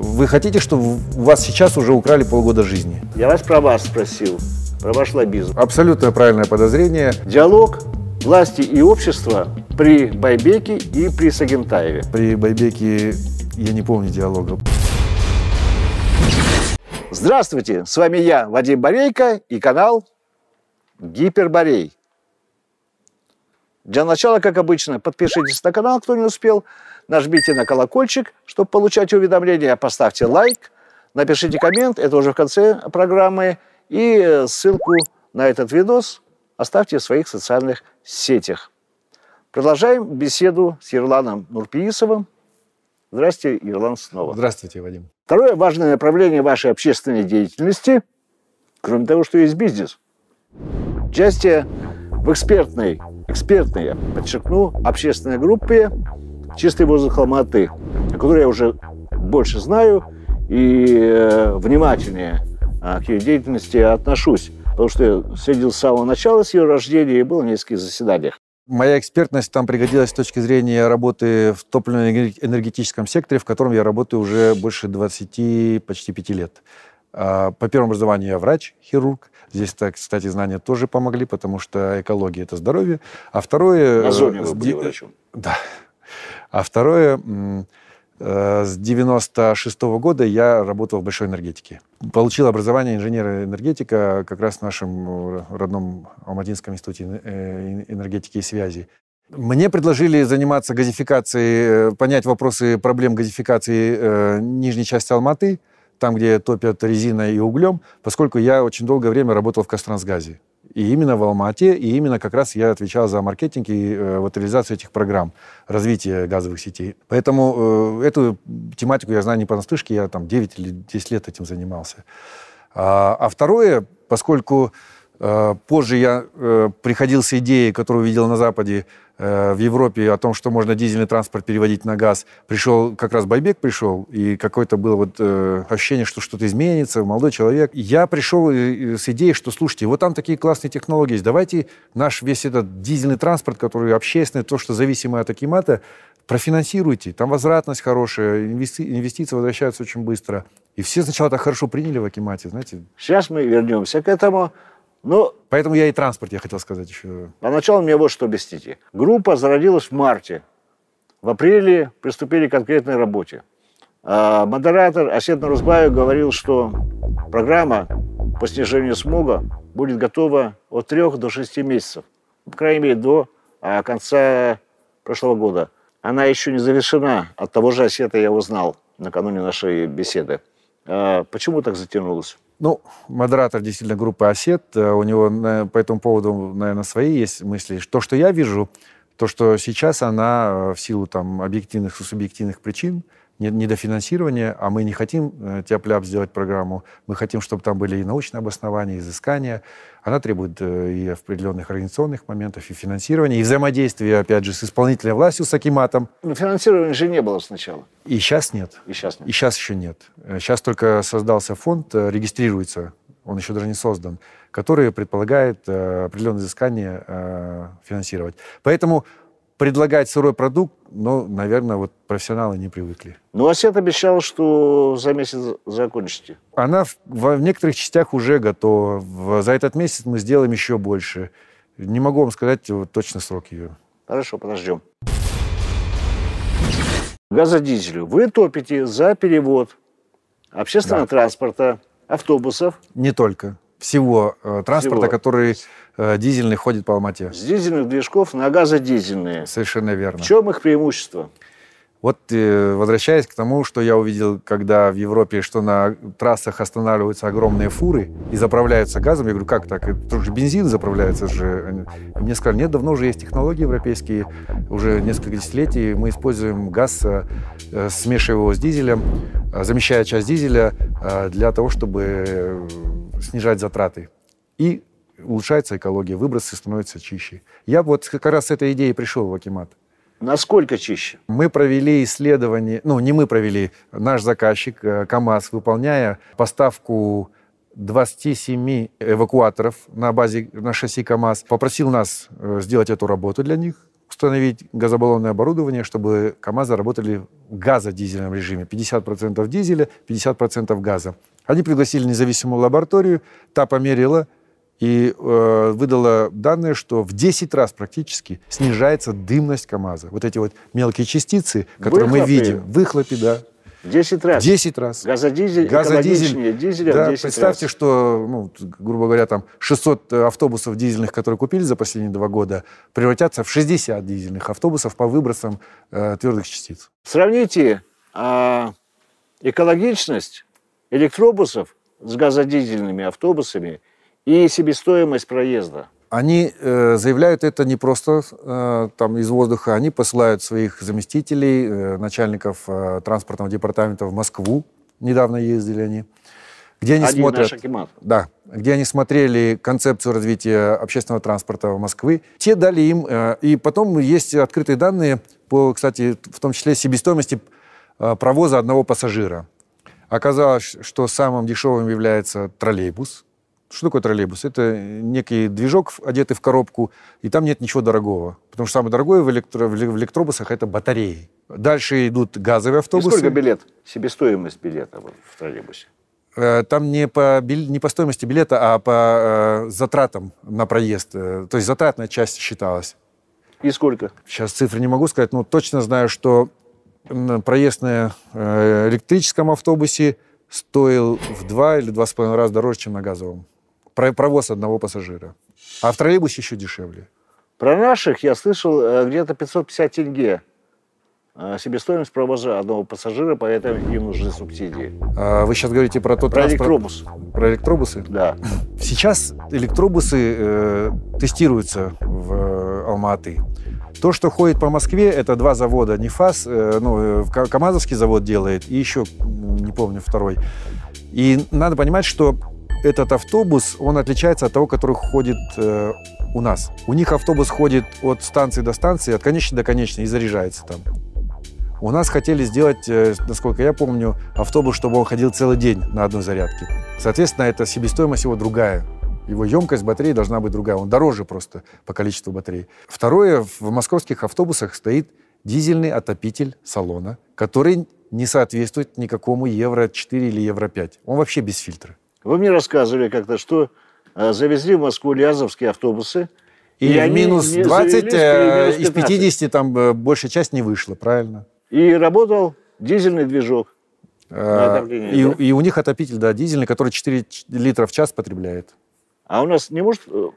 Вы хотите, чтобы у вас сейчас уже украли полгода жизни? Я вас про вас спросил, про ваш лоббизм. Абсолютно правильное подозрение. Диалог власти и общества при Байбеке и при Сагентаеве. При Байбеке я не помню диалога. Здравствуйте, с вами я, Вадим Борейко и канал Гиперборей. Для начала, как обычно, подпишитесь на канал, кто не успел – нажмите на колокольчик, чтобы получать уведомления, поставьте лайк, напишите коммент, это уже в конце программы, и ссылку на этот видос оставьте в своих социальных сетях. Продолжаем беседу с Ерланом Нурпиисовым. Здравствуйте, Ерлан, снова. Здравствуйте, Вадим. Второе важное направление вашей общественной деятельности, кроме того, что есть бизнес. Участие в экспертной, экспертной, подчеркну, общественной группе «Чистый воздух Алматы», о я уже больше знаю и э, внимательнее а, к ее деятельности отношусь, потому что я следил с самого начала, с ее рождения и был на нескольких заседаниях. Моя экспертность там пригодилась с точки зрения работы в топливно-энергетическом секторе, в котором я работаю уже больше 20, почти 5 лет. А, по первому образованию я врач, хирург. Здесь, так, кстати, знания тоже помогли, потому что экология – это здоровье. А второе... На зоне э, вы были э, врачом. Да. А второе, э, с 96 -го года я работал в большой энергетике. Получил образование инженера-энергетика как раз в нашем э, родном Алматинском институте э, энергетики и связи. Мне предложили заниматься газификацией, понять вопросы проблем газификации нижней части Алматы, там, где топят резиной и углем, поскольку я очень долгое время работал в Кострансгазе. И именно в Алмате, и именно как раз я отвечал за маркетинг и э, вот реализацию этих программ, развития газовых сетей. Поэтому э, эту тематику я знаю не понаслышке, я там 9 или 10 лет этим занимался. А, а второе, поскольку Э, позже я э, приходил с идеей, которую видел на Западе, э, в Европе, о том, что можно дизельный транспорт переводить на газ. Пришел, как раз Байбек пришел, и какое-то было вот ощущение, что что-то изменится, молодой человек. Я пришел с идеей, что, слушайте, вот там такие классные технологии есть, давайте наш весь этот дизельный транспорт, который общественный, то, что зависимое от Акимата, профинансируйте, там возвратность хорошая, инвестиции возвращаются очень быстро. И все сначала так хорошо приняли в Акимате, знаете. Сейчас мы вернемся к этому. Но ну, Поэтому я и транспорт, я хотел сказать еще. Поначалу а мне вот что объясните. Группа зародилась в марте. В апреле приступили к конкретной работе. А модератор Асет Нарузбаев говорил, что программа по снижению смога будет готова от трех до шести месяцев. Ну, по крайней мере, до а, конца прошлого года. Она еще не завершена. От того же Асета я узнал накануне нашей беседы. А почему так затянулось? Ну, модератор действительно группы «Осет», э, у него э, по этому поводу, наверное, свои есть мысли. То, что я вижу, то, что сейчас она э, в силу там, объективных и субъективных причин – недофинансирование, а мы не хотим э, тяп сделать программу, мы хотим, чтобы там были и научные обоснования, и изыскания. Она требует э, и определенных организационных моментов, и финансирования, и взаимодействия, опять же, с исполнительной властью, с Акиматом. Но ну, финансирования же не было сначала. И сейчас нет. И сейчас нет. И сейчас еще нет. Сейчас э, только создался фонд, регистрируется, он еще даже не создан, который предполагает определенные изыскания финансировать. Поэтому предлагать сырой продукт, но, наверное, вот профессионалы не привыкли. Ну, Асет обещал, что за месяц закончите. Она в, в некоторых частях уже готова. За этот месяц мы сделаем еще больше. Не могу вам сказать вот, точно срок ее. Хорошо, подождем. Газодизелю вы топите за перевод общественного да. транспорта, автобусов. Не только всего э, транспорта, всего. который э, дизельный ходит по Алмате. С дизельных движков на газодизельные. Совершенно верно. В чем их преимущество? Вот э, возвращаясь к тому, что я увидел, когда в Европе, что на трассах останавливаются огромные фуры и заправляются газом, я говорю, как так? Это же бензин заправляется же. Мне сказали, нет, давно уже есть технологии европейские, уже несколько десятилетий мы используем газ, э, э смешивая его с дизелем, э, замещая часть дизеля э, для того, чтобы снижать затраты. И улучшается экология, выбросы становятся чище. Я вот как раз с этой идеей пришел в Акимат. Насколько чище? Мы провели исследование, ну не мы провели, наш заказчик э, КАМАЗ, выполняя поставку 27 эвакуаторов на базе на шасси КАМАЗ, попросил нас э, сделать эту работу для них, установить газобаллонное оборудование, чтобы КАМАЗы работали в газодизельном режиме. 50% дизеля, 50% газа. Они пригласили независимую лабораторию, та померила и э, выдала данные, что в 10 раз практически снижается дымность КАМАЗа. Вот эти вот мелкие частицы, которые выхлопы. мы видим, выхлопы, да. 10 раз. 10 раз. Газодизель, Газодизель. дизеля да, 10 представьте, раз. что, ну, грубо говоря, там 600 автобусов дизельных, которые купили за последние два года, превратятся в 60 дизельных автобусов по выбросам э, твердых частиц. Сравните э, экологичность электробусов с газодизельными автобусами и себестоимость проезда. Они э, заявляют это не просто э, там из воздуха, они посылают своих заместителей, э, начальников э, транспортного департамента в Москву. Недавно ездили они. Где они Один смотрят? Акимат. Да, где они смотрели концепцию развития общественного транспорта в Москвы. Те дали им, э, и потом есть открытые данные по, кстати, в том числе себестоимости э, провоза одного пассажира. Оказалось, что самым дешевым является троллейбус. Что такое троллейбус? Это некий движок, одетый в коробку, и там нет ничего дорогого. Потому что самое дорогое в, электро, в электробусах – это батареи. Дальше идут газовые автобусы. И сколько билет? Себестоимость билета в троллейбусе? Э, там не по, не по стоимости билета, а по э, затратам на проезд. Э, то есть затратная часть считалась. И сколько? Сейчас цифры не могу сказать, но точно знаю, что проезд на э, электрическом автобусе стоил в два или два с половиной раза дороже, чем на газовом. Провоз одного пассажира. А в троллейбусе еще дешевле. Про наших я слышал э, где-то 550 тенге. А, себестоимость провожа одного пассажира, поэтому им нужны субсидии. А вы сейчас говорите про тот про транспорт... электробус. Про электробусы? Да. Сейчас электробусы э, тестируются в э, Алматы. То, что ходит по Москве, это два завода. НИФАС, э, ну, э, КАМАЗовский завод делает, и еще, не помню, второй. И надо понимать, что этот автобус, он отличается от того, который ходит э, у нас. У них автобус ходит от станции до станции, от конечной до конечной и заряжается там. У нас хотели сделать, э, насколько я помню, автобус, чтобы он ходил целый день на одной зарядке. Соответственно, эта себестоимость его другая. Его емкость батареи должна быть другая. Он дороже просто по количеству батарей. Второе, в московских автобусах стоит дизельный отопитель салона, который не соответствует никакому евро 4 или евро 5. Он вообще без фильтра. Вы мне рассказывали как-то, что э, завезли в Москву лиазовские автобусы, и, и э, минус 20 из 50 там большая часть не вышла, правильно? И работал дизельный движок. А, и, и у них отопитель, да, дизельный, который 4 литра в час потребляет. А у нас не может э,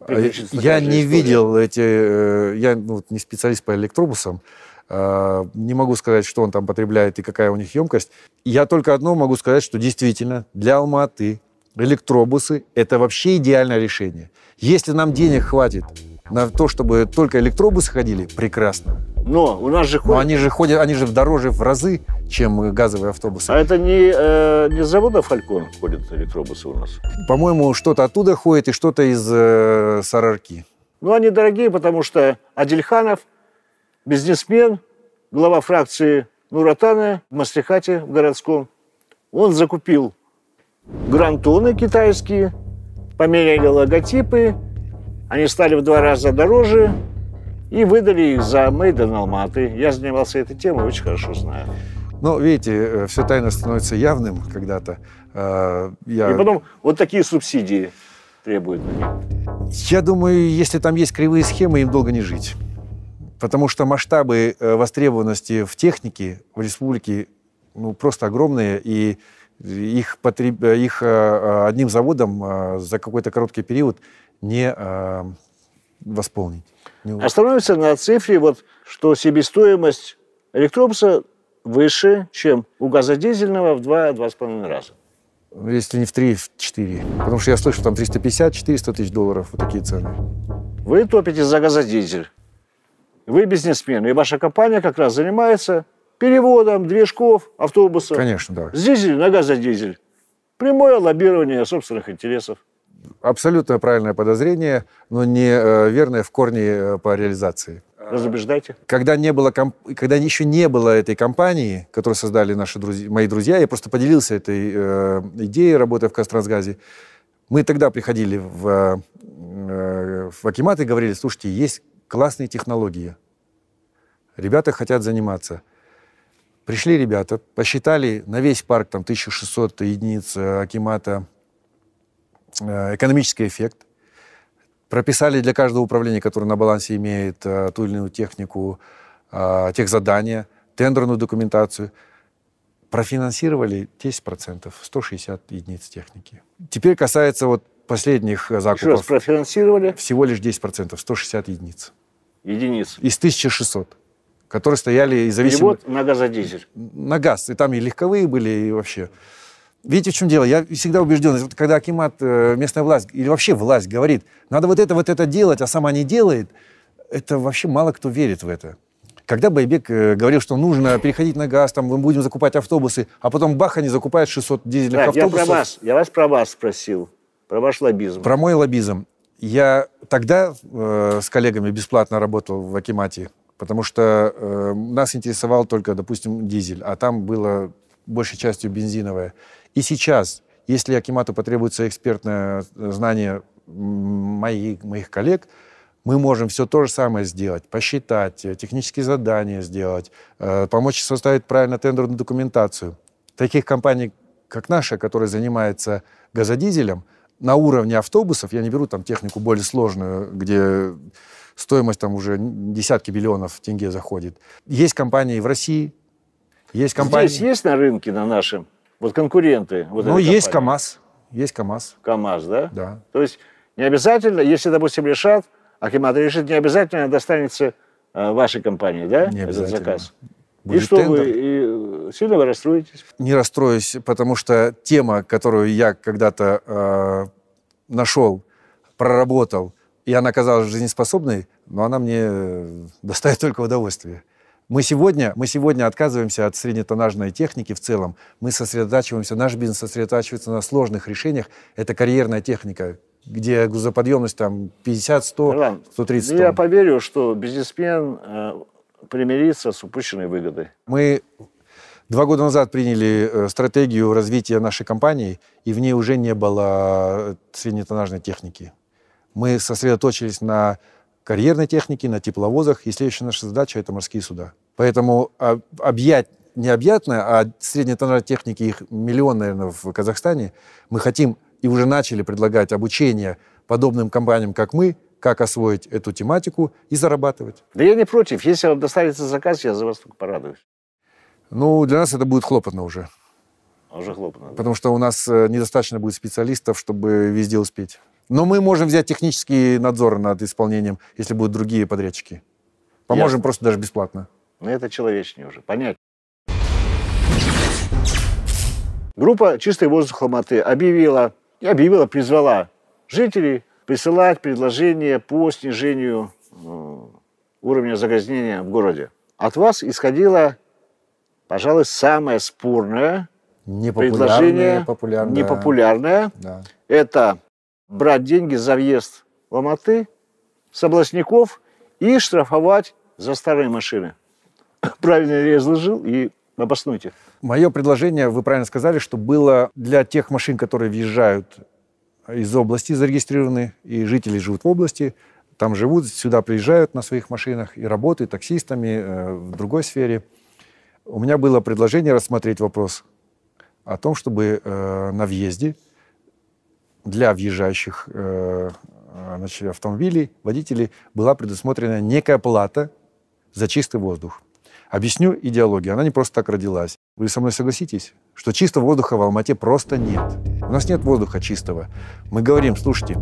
а, я не история. видел эти... Э, я ну, не специалист по электробусам. А, не могу сказать, что он там потребляет и какая у них емкость. Я только одно могу сказать, что действительно для Алматы электробусы – это вообще идеальное решение. Если нам денег хватит на то, чтобы только электробусы ходили, прекрасно. Но у нас же ходят... Но они же ходят, они же дороже в разы, чем газовые автобусы. А это не, э, не с завода «Фалькон» ходят электробусы у нас? По-моему, что-то оттуда ходит и что-то из э, Сарарки. Ну, они дорогие, потому что Адельханов бизнесмен, глава фракции Нуратана в Мастрихате в городском, он закупил грантоны китайские, поменяли логотипы, они стали в два раза дороже и выдали их за Мейден Алматы. Я занимался этой темой, очень хорошо знаю. Но ну, видите, э, все тайно становится явным когда-то. А, я... И потом вот такие субсидии требуют на них. Я думаю, если там есть кривые схемы, им долго не жить. Потому что масштабы э, востребованности в технике в республике ну, просто огромные, и их, потреб... их э, одним заводом за какой-то короткий период не э, восполнить. Не... Остановимся на цифре, вот, что себестоимость электробуса выше, чем у газодизельного в 2-2,5 раза. Если не в 3, в 4. Потому что я слышу, там 350-400 тысяч долларов, вот такие цены. Вы топите за газодизель. Вы бизнесмен, и ваша компания как раз занимается переводом движков, автобусов. Конечно, да. С дизеля на газодизель. Прямое лоббирование собственных интересов абсолютно правильное подозрение, но не э, верное в корне э, по реализации. Разубеждайте. Когда, не было комп... Когда еще не было этой компании, которую создали наши друзья, мои друзья, я просто поделился этой э, идеей, работая в Кастрансгазе. Мы тогда приходили в, э, в Акимат и говорили, слушайте, есть классные технологии. Ребята хотят заниматься. Пришли ребята, посчитали на весь парк там 1600 единиц э, Акимата Э, экономический эффект, прописали для каждого управления, которое на балансе имеет э, ту или иную технику, э, тех задания, тендерную документацию, профинансировали 10%, 160 единиц техники. Теперь касается вот последних закупов. Еще раз, профинансировали? Всего лишь 10%, 160 единиц. Единиц? Из 1600 которые стояли и зависимы... вот на газодизель. На газ. И там и легковые были, и вообще. Видите, в чем дело? Я всегда убежден, когда Акимат, э, местная власть или вообще власть говорит, надо вот это, вот это делать, а сама не делает, это вообще мало кто верит в это. Когда Байбек э, говорил, что нужно переходить на газ, там мы будем закупать автобусы, а потом бах, они закупают 600 дизельных да, автобусов. Я, про вас, я вас про вас спросил, про ваш лоббизм. Про мой лоббизм. Я тогда э, с коллегами бесплатно работал в Акимате, потому что э, нас интересовал только, допустим, дизель, а там было большей частью бензиновое. И сейчас, если Акимату потребуется экспертное э, знание моих, моих коллег, мы можем все то же самое сделать, посчитать, э, технические задания сделать, э, помочь составить правильно тендерную документацию. Таких компаний, как наша, которая занимается газодизелем, на уровне автобусов, я не беру там технику более сложную, где стоимость там уже десятки миллионов тенге заходит. Есть компании в России, есть компании... Здесь есть на рынке, на нашем? Вот конкуренты. Вот ну, есть КАМАЗ. Есть КАМАЗ. КАМАЗ, да? Да. То есть не обязательно, если, допустим, решат, а Акимат решит, не обязательно достанется э, вашей компании, да, не этот заказ? Будет и что тендер. вы и сильно вы расстроитесь? Не расстроюсь, потому что тема, которую я когда-то э, нашел, проработал, и она казалась жизнеспособной, но она мне э, доставит только удовольствие. Мы сегодня, мы сегодня отказываемся от среднетонажной техники в целом. Мы сосредотачиваемся, наш бизнес сосредотачивается на сложных решениях. Это карьерная техника, где грузоподъемность там 50, 100, 130 тонн. Я поверю, что бизнесмен э, примирится с упущенной выгодой. Мы Два года назад приняли э, стратегию развития нашей компании, и в ней уже не было э, среднетонажной техники. Мы сосредоточились на карьерной техники, на тепловозах, и следующая наша задача – это морские суда. Поэтому а, объять необъятное, а средний тоннажа техники, их миллион, наверное, в Казахстане. Мы хотим и уже начали предлагать обучение подобным компаниям, как мы, как освоить эту тематику и зарабатывать. Да я не против. Если вам достанется заказ, я за вас только порадуюсь. Ну, для нас это будет хлопотно уже. А уже хлопотно. Да. Потому что у нас э, недостаточно будет специалистов, чтобы везде успеть. Но мы можем взять технический надзор над исполнением, если будут другие подрядчики. Поможем Ясно. просто даже бесплатно. Но ну, это человечнее уже, понять. Группа «Чистый воздух Алматы» объявила, и объявила, призвала жителей присылать предложения по снижению э, уровня загрязнения в городе. От вас исходило, пожалуй, самое спорное непопулярное, предложение, популярное. непопулярное. Да. Это брать деньги за въезд в Алматы с областников и штрафовать за старые машины правильно ли я изложил, и обоснуйте. Мое предложение, вы правильно сказали, что было для тех машин, которые въезжают из области зарегистрированы, и жители живут в области, там живут, сюда приезжают на своих машинах и работают таксистами э, в другой сфере. У меня было предложение рассмотреть вопрос о том, чтобы э, на въезде для въезжающих э, значит, автомобилей, водителей была предусмотрена некая плата за чистый воздух. Объясню идеологию. Она не просто так родилась. Вы со мной согласитесь, что чистого воздуха в Алмате просто нет. У нас нет воздуха чистого. Мы говорим, слушайте,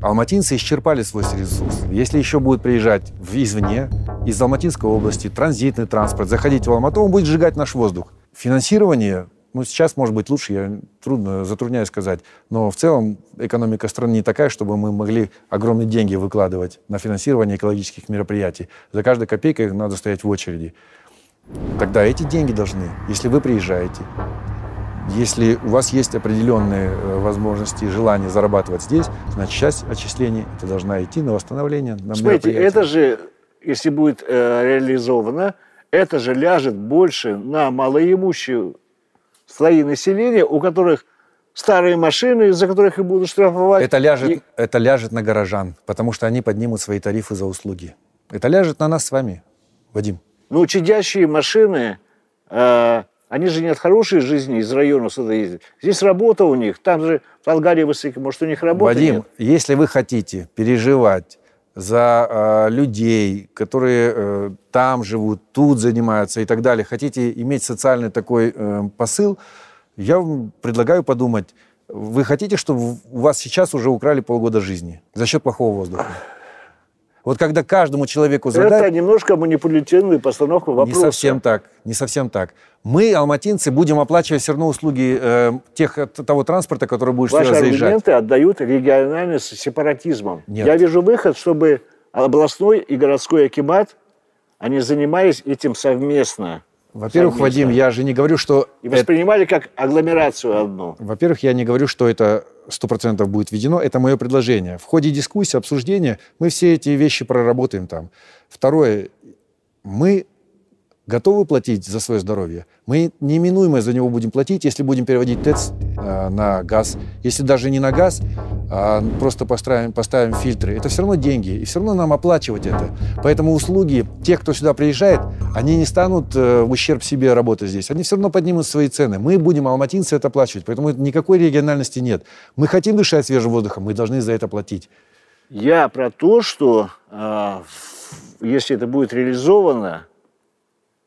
алматинцы исчерпали свой ресурс. Если еще будет приезжать извне, из Алматинской области, транзитный транспорт, заходить в Алмату, он будет сжигать наш воздух. Финансирование ну, сейчас, может быть, лучше, я трудно, затрудняюсь сказать, но в целом экономика страны не такая, чтобы мы могли огромные деньги выкладывать на финансирование экологических мероприятий. За каждой копейкой надо стоять в очереди. Тогда эти деньги должны, если вы приезжаете, если у вас есть определенные э, возможности и желание зарабатывать здесь, значит, часть отчислений это должна идти на восстановление. На Смотрите, это же, если будет э, реализовано, это же ляжет больше на малоимущие слои населения, у которых старые машины, из-за которых их будут штрафовать. Это ляжет, и... это ляжет на горожан, потому что они поднимут свои тарифы за услуги. Это ляжет на нас с вами, Вадим. Но ну, чадящие машины, э, они же не от хорошей жизни из района сюда ездят. Здесь работа у них, там же в Алгарии высоко, может, у них работа Вадим, нет. если вы хотите переживать за э, людей, которые э, там живут, тут занимаются и так далее, хотите иметь социальный такой э, посыл, я вам предлагаю подумать, вы хотите, чтобы у вас сейчас уже украли полгода жизни за счет плохого воздуха? Вот когда каждому человеку задать... Это немножко манипулятивная постановка вопроса. Не совсем так, не совсем так. Мы, алматинцы, будем оплачивать все равно услуги э, тех, э, того транспорта, который будет Ваши сюда заезжать. Ваши аргументы отдают региональным сепаратизмом. Нет. Я вижу выход, чтобы областной и городской акимат, они занимались этим совместно. Во-первых, Вадим, я же не говорю, что... И воспринимали это... как агломерацию одну. Во-первых, я не говорю, что это 100% будет введено. Это мое предложение. В ходе дискуссии, обсуждения мы все эти вещи проработаем там. Второе, мы готовы платить за свое здоровье, мы неминуемо за него будем платить, если будем переводить ТЭЦ э, на газ. Если даже не на газ, а просто поставим, поставим фильтры. Это все равно деньги, и все равно нам оплачивать это. Поэтому услуги тех, кто сюда приезжает, они не станут э, в ущерб себе работать здесь. Они все равно поднимут свои цены. Мы будем, алматинцы, это оплачивать. Поэтому никакой региональности нет. Мы хотим дышать свежим воздухом, мы должны за это платить. Я про то, что э, если это будет реализовано,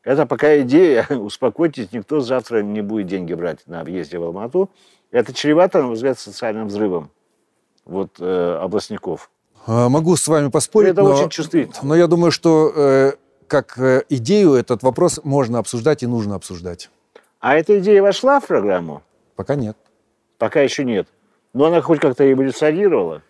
это пока идея, успокойтесь, никто завтра не будет деньги брать на объезде в Алмату. Это чревато, на мой взгляд, социальным взрывом вот, э, областников. А, могу с вами поспорить, это но, очень чувствительно. но я думаю, что э, как э, идею этот вопрос можно обсуждать и нужно обсуждать. А эта идея вошла в программу? Пока нет. Пока еще нет. Но она хоть как-то эволюционировала?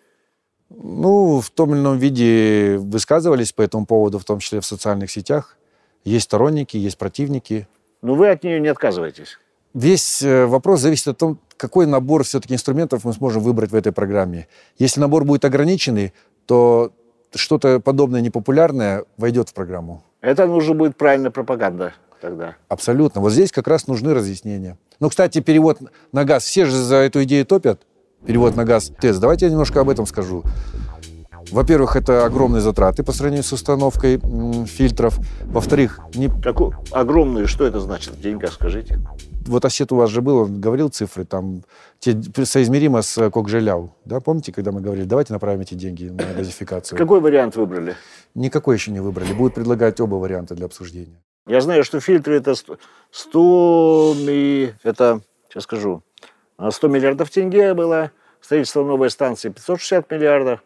Ну, в том или ином виде высказывались по этому поводу, в том числе в социальных сетях. Есть сторонники, есть противники. Но вы от нее не отказываетесь. Весь э, вопрос зависит от того, какой набор все-таки инструментов мы сможем выбрать в этой программе. Если набор будет ограниченный, то что-то подобное непопулярное войдет в программу. Это нужно будет правильная пропаганда тогда. Абсолютно. Вот здесь как раз нужны разъяснения. Ну, кстати, перевод на газ. Все же за эту идею топят. Перевод на газ. Тест. Давайте я немножко об этом скажу. Во-первых, это огромные затраты по сравнению с установкой фильтров. Во-вторых, не... Как... Огромные, что это значит в деньгах, скажите? Вот осет у вас же был, он говорил цифры, там, те, соизмеримо с э, Кокжеляу, да, помните, когда мы говорили, давайте направим эти деньги на газификацию? Какой вариант выбрали? Никакой еще не выбрали, будут предлагать оба варианта для обсуждения. Я знаю, что фильтры это 100, ми... это, сейчас скажу, 100 а миллиардов тенге было, строительство новой станции 560 миллиардов,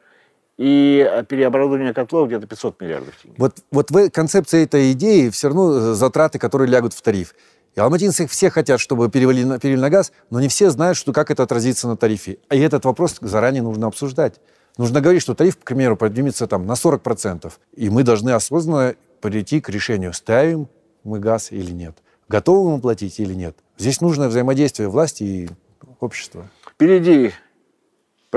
и э, переоборудование котлов где-то 500 миллиардов тенге. Вот, вот в концепции этой идеи все равно э, затраты, которые лягут в тариф. И алматинцы все хотят, чтобы перевели на, перевели на газ, но не все знают, что, как это отразится на тарифе. И этот вопрос заранее нужно обсуждать. Нужно говорить, что тариф, к примеру, поднимется там, на 40%, и мы должны осознанно прийти к решению, ставим мы газ или нет, готовы мы платить или нет. Здесь нужно взаимодействие власти и общества. Впереди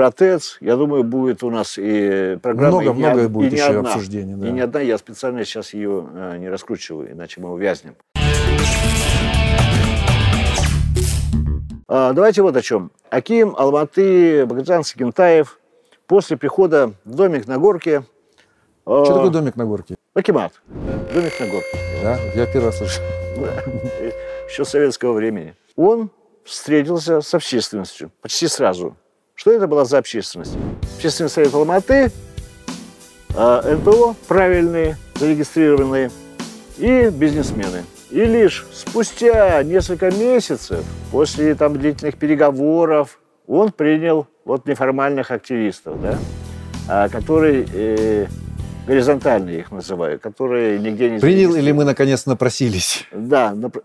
протез. Я думаю, будет у нас и программа. Много, и многое будет и еще одна, обсуждений. Да. И не одна, я специально сейчас ее э, не раскручиваю, иначе мы увязнем. А, давайте вот о чем. Аким, Алматы, Багаджан, Сакентаев. После прихода домик на горке. А, Что такое домик на горке? Акимат. Домик на горке. Да, я первый раз слышу. Еще советского времени. Он встретился с общественностью почти сразу. Что это была за общественность? Общественный совет Алматы, а, НПО правильные, зарегистрированные, и бизнесмены. И лишь спустя несколько месяцев после там длительных переговоров он принял вот неформальных активистов, да, а, которые э, горизонтально их называю, которые нигде не... Принял или мы наконец напросились? Да, нап...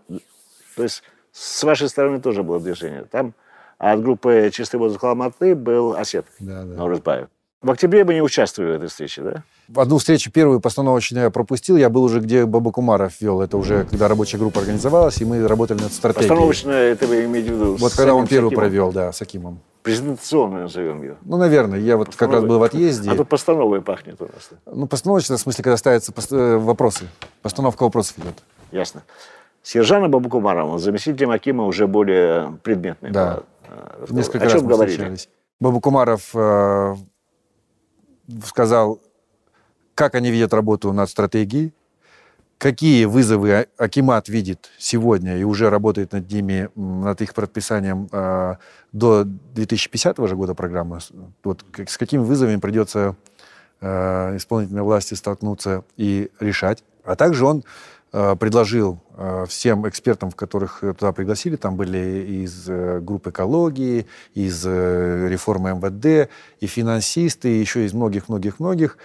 то есть с вашей стороны тоже было движение. Там а от группы «Чистый воздух Алматы» был Осет да, да. Ну, в октябре мы не участвовали в этой встрече, да? В Одну встречу первую постановочную я э, пропустил. Я был уже, где Баба Кумаров вел. Это уже когда рабочая группа организовалась, и мы работали над стратегией. Постановочная, это вы имеете в виду? Вот когда он первую провел, да, с Акимом. Презентационную назовем ее. Ну, наверное. Я вот как раз был в отъезде. А тут постановой пахнет у нас. Ну, постановочная, в смысле, когда ставятся э, вопросы. Постановка вопросов идет. Ясно. С Ержаном Бабакумаровым заместителем Акима уже более предметный. Да. Парад. Э, Несколько О раз мы говорили? встречались. Бабу Кумаров э, сказал, как они видят работу над стратегией, какие вызовы а-, Акимат видит сегодня и уже работает над ними, над их подписанием э, до 2050 -го же года программы. Вот как, с какими вызовами придется э, исполнительной власти столкнуться и решать. А также он э, предложил э, всем экспертам, в которых туда пригласили, там были из э, группы экологии, из реформы МВД, и финансисты, и еще из многих-многих-многих,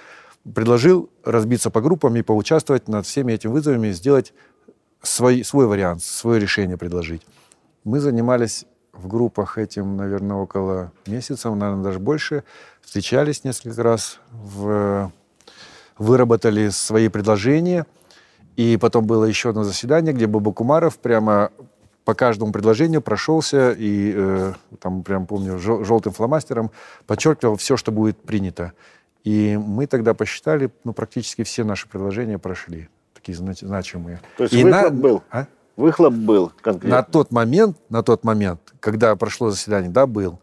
предложил разбиться по группам и поучаствовать над всеми этими вызовами, сделать свой, свой вариант, свое решение предложить. Мы занимались в группах этим, наверное, около месяца, наверное, даже больше. Встречались несколько раз в выработали свои предложения. И потом было еще одно заседание, где Баба Кумаров прямо по каждому предложению прошелся и э, там прям помню желтым фломастером подчеркивал все, что будет принято. И мы тогда посчитали, ну практически все наши предложения прошли, такие значимые. То есть и выхлоп на... был? А? Выхлоп был конкретно. На тот момент, на тот момент, когда прошло заседание, да, был.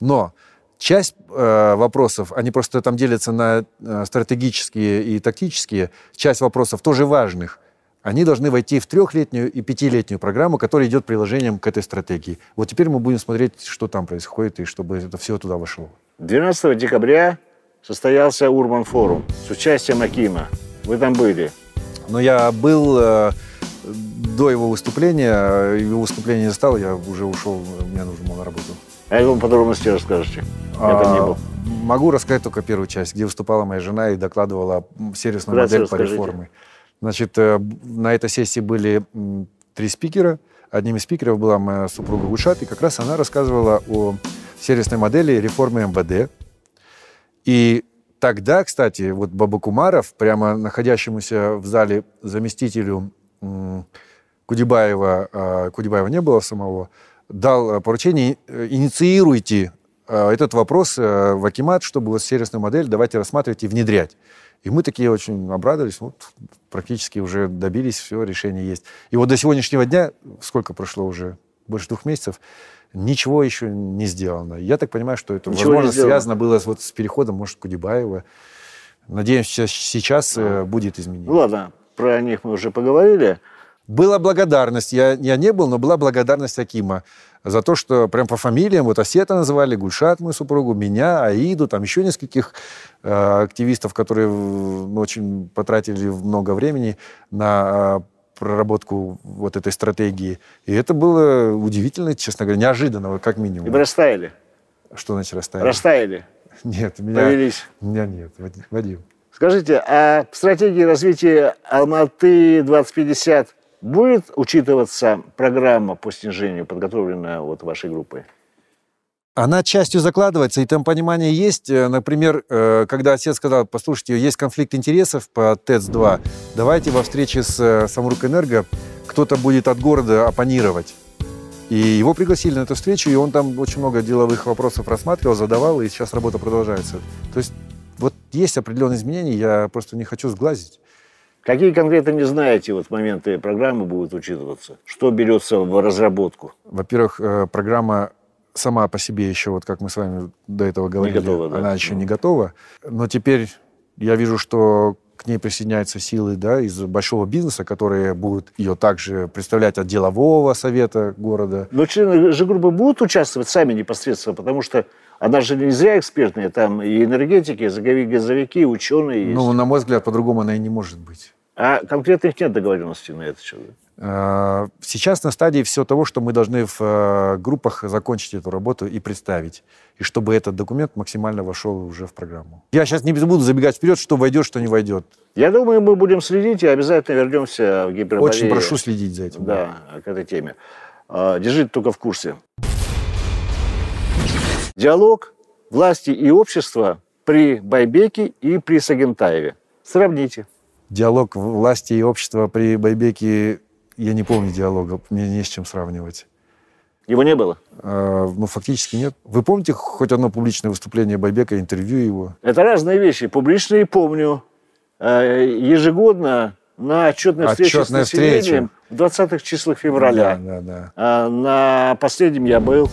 Но Часть э, вопросов, они просто там делятся на э, стратегические и тактические, часть вопросов тоже важных, они должны войти в трехлетнюю и пятилетнюю программу, которая идет приложением к этой стратегии. Вот теперь мы будем смотреть, что там происходит, и чтобы это все туда вошло. 12 декабря состоялся Урбан-форум с участием Акима. Вы там были? Но я был э, до его выступления. Э, его выступление не стало, я уже ушел, мне нужно было на работу. А я вам подробности расскажете. Я там не а, был. Могу рассказать только первую часть, где выступала моя жена и докладывала сервисную Куда модель по реформе. Значит, э, на этой сессии были три спикера. Одним из спикеров была моя супруга Гульшат, и как раз она рассказывала о сервисной модели реформы МВД. И тогда, кстати, вот Бабакумаров, прямо находящемуся в зале заместителю Кудибаева, а, Кудибаева не было самого, дал э, поручение, э, инициируйте э, этот вопрос в Акимат, чтобы у вас сервисная модель, давайте рассматривать и внедрять. И мы такие очень обрадовались, вот, практически уже добились, все, решение есть. И вот до сегодняшнего дня, сколько прошло уже, больше двух месяцев, ничего еще не сделано. Я так понимаю, что это, ничего возможно, связано было вот с переходом, может, Кудебаева. Надеемся, сейчас да. Ну, будет изменение. Ну ладно, про них мы уже поговорили была благодарность. Я, я не был, но была благодарность Акима за то, что прям по фамилиям, вот Осета называли, Гульшат, мою супругу, меня, Аиду, там еще нескольких э, активистов, которые ну, очень потратили много времени на э, проработку вот этой стратегии. И это было удивительно, честно говоря, неожиданно, как минимум. И вы растаяли? Что значит растаяли? Растаяли. Нет, меня, Повелись. меня нет, Вадим. Скажите, а в стратегии развития Алматы 2050 будет учитываться программа по снижению, подготовленная вот вашей группой? Она частью закладывается, и там понимание есть. Э, например, э, когда отец сказал, послушайте, есть конфликт интересов по ТЭЦ-2, давайте во встрече с э, Самрукэнерго кто-то будет от города оппонировать. И его пригласили на эту встречу, и он там очень много деловых вопросов рассматривал, задавал, и сейчас работа продолжается. То есть вот есть определенные изменения, я просто не хочу сглазить. Какие конкретно не знаете, вот моменты программы будут учитываться? Что берется в разработку? Во-первых, э, программа сама по себе еще, вот как мы с вами до этого говорили, не готова, да? она еще ну. не готова. Но теперь я вижу, что к ней присоединяются силы да, из большого бизнеса, которые будут ее также представлять от делового совета города. Но члены же группы будут участвовать сами непосредственно, потому что она же не зря экспертная, там и энергетики, и газовики, и ученые ну, есть. Ну, на мой взгляд, по-другому она и не может быть. А конкретных нет договоренностей на этот счет? Э, сейчас на стадии всего того, что мы должны в э, группах закончить эту работу и представить. И чтобы этот документ максимально вошел уже в программу. Я сейчас не буду забегать вперед, что войдет, что не войдет. Я думаю, мы будем следить и обязательно вернемся в гиперболею. Очень прошу следить за этим. Да, да. к этой теме. Э, держите только в курсе. Диалог власти и общества при Байбеке и при Сагентаеве. Сравните. Диалог власти и общества при Байбеке я не помню диалога, мне не с чем сравнивать. Его не было? А, ну, фактически нет. Вы помните хоть одно публичное выступление Байбека, интервью его? Это разные вещи. Публичные помню. Э, ежегодно на отчетной встрече с населением в 20-х числах февраля. Да, да, да. А на последнем я был,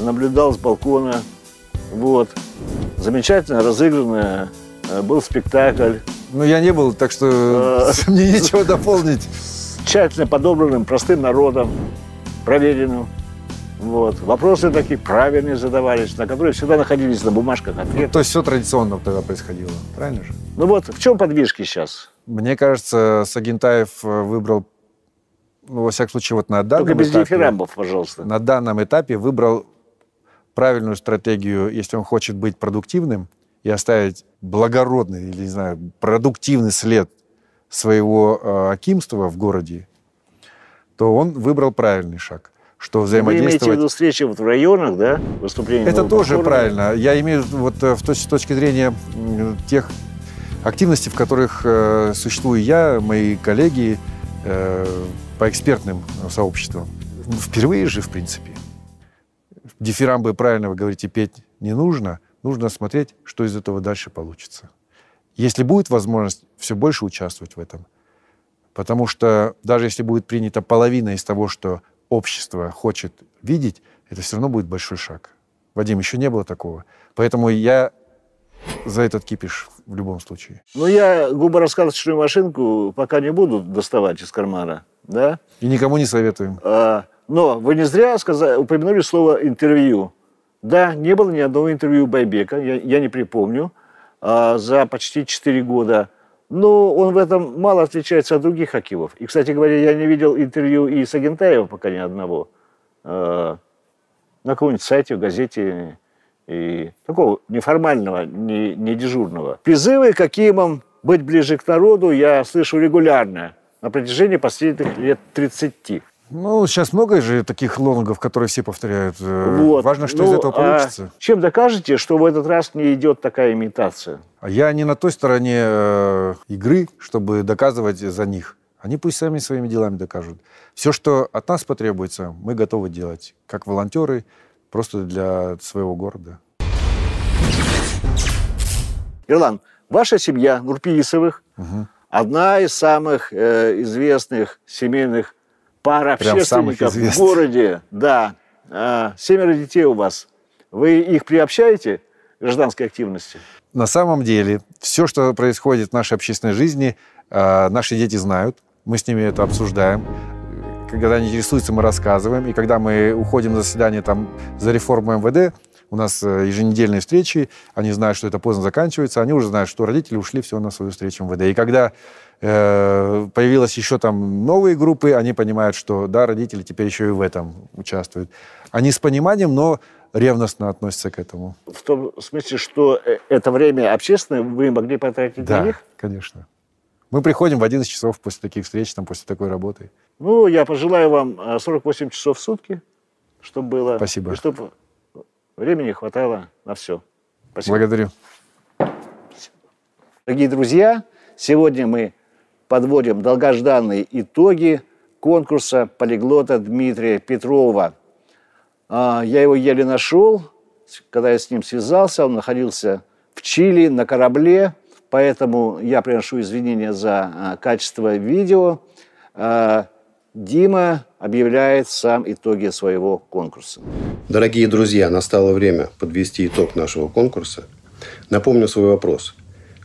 наблюдал с балкона. Вот. Замечательно разыгранное. Э, был спектакль. Ну, я не был, так что э, мне нечего дополнить тщательно подобранным простым народом, проверенным. Вот. Вопросы такие правильные задавались, на которые всегда находились на бумажках ответы. Ну, то есть все традиционно тогда происходило, правильно же? Ну вот, в чем подвижки сейчас? Мне кажется, Сагентаев э, выбрал, ну, во всяком случае, вот на данном Только без этапе... дифирамбов, пожалуйста. На данном этапе выбрал правильную стратегию, если он хочет быть продуктивным и оставить благородный, или, не знаю, продуктивный след своего э, акимства в городе, то он выбрал правильный шаг что взаимодействовать... Вы имеете в виду встречи вот в районах, да? Выступления Это тоже форуме? правильно. Я имею вот э, в, с точки зрения тех активностей, в которых э, существую я, мои коллеги э, по экспертным сообществам. Ну, впервые же, в принципе. Дифирамбы правильно, вы говорите, петь не нужно. Нужно смотреть, что из этого дальше получится если будет возможность, все больше участвовать в этом. Потому что даже если будет принята половина из того, что общество хочет видеть, это все равно будет большой шаг. Вадим, еще не было такого. Поэтому я за этот кипиш в любом случае. Ну, я губораскаточную машинку пока не буду доставать из кармана, да? И никому не советуем. А, но вы не зря сказали, упомянули слово «интервью». Да, не было ни одного интервью Байбека, я, я не припомню. А, за почти 4 года. Но ну, он в этом мало отличается от других Акимов. И, кстати говоря, я не видел интервью и Сагентаева пока ни одного. А, на каком-нибудь сайте, в газете. И такого неформального, не, не дежурного. Призывы к Акимам быть ближе к народу я слышу регулярно на протяжении последних лет 30. Ну, сейчас много же таких лонгов, которые все повторяют. Э, вот. Важно, что ну, из этого а получится. А чем докажете, что в этот раз не идет такая имитация? А я не на той стороне э, игры, чтобы доказывать за них. Они пусть сами своими делами докажут. Все, что от нас потребуется, мы готовы делать, как волонтеры, просто для своего города. Ирлан, ваша семья Нурпиисовых угу. одна из самых э, известных семейных пара общественников в городе, да, а, семеро детей у вас. Вы их приобщаете к гражданской активности? На самом деле, все, что происходит в нашей общественной жизни, а, наши дети знают, мы с ними это обсуждаем когда они интересуются, мы рассказываем. И когда мы уходим на заседание там, за реформу МВД, у нас э, еженедельные встречи, они знают, что это поздно заканчивается, они уже знают, что родители ушли все на свою встречу МВД. И когда Э, появилось еще там новые группы, они понимают, что да, родители теперь еще и в этом участвуют. Они с пониманием, но ревностно относятся к этому. В том смысле, что э, это время общественное вы могли потратить да, на них? конечно. Мы приходим в 11 часов после таких встреч, там, после такой работы. Ну, я пожелаю вам 48 э, часов в сутки, чтобы было... Спасибо. И чтобы времени хватало на все. Спасибо. Благодарю. Дорогие друзья, сегодня мы подводим долгожданные итоги конкурса полиглота Дмитрия Петрова. А, я его еле нашел, когда я с ним связался, он находился в Чили на корабле, поэтому я приношу извинения за а, качество видео. А, Дима объявляет сам итоги своего конкурса. Дорогие друзья, настало время подвести итог нашего конкурса. Напомню свой вопрос.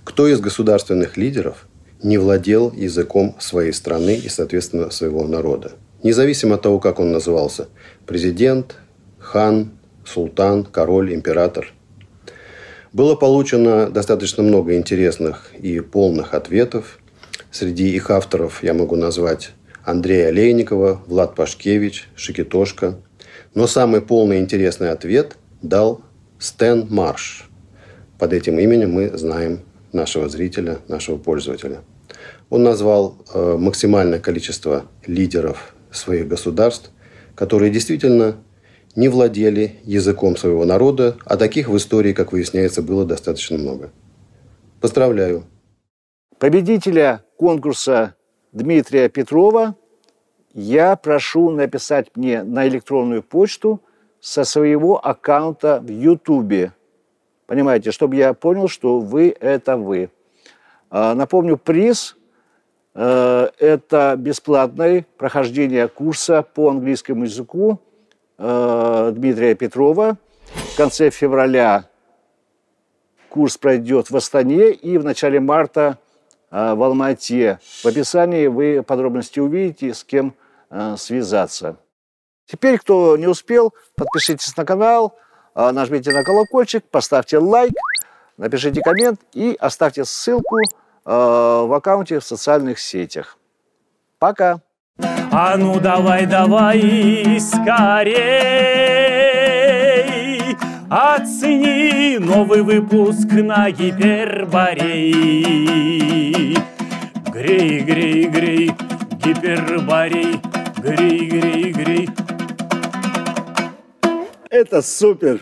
Кто из государственных лидеров не владел языком своей страны и, соответственно, своего народа. Независимо от того, как он назывался – президент, хан, султан, король, император. Было получено достаточно много интересных и полных ответов. Среди их авторов я могу назвать Андрея Олейникова, Влад Пашкевич, Шикитошка. Но самый полный интересный ответ дал Стэн Марш. Под этим именем мы знаем нашего зрителя, нашего пользователя – он назвал э, максимальное количество лидеров своих государств, которые действительно не владели языком своего народа, а таких в истории, как выясняется, было достаточно много. Поздравляю. Победителя конкурса Дмитрия Петрова я прошу написать мне на электронную почту со своего аккаунта в Ютубе. Понимаете, чтобы я понял, что вы – это вы. А, напомню, приз – Э, это бесплатное прохождение курса по английскому языку э, Дмитрия Петрова. В конце февраля курс пройдет в Астане и в начале марта э, в Алмате. В описании вы подробности увидите, с кем связаться. Теперь, кто не успел, подпишитесь на канал, нажмите на колокольчик, поставьте лайк, напишите коммент и оставьте ссылку Э, в аккаунте в социальных сетях. Пока! А ну давай, давай, скорей Оцени новый выпуск на гиперборей Грей, грей, грей, гиперборей Грей, грей, грей Это супер!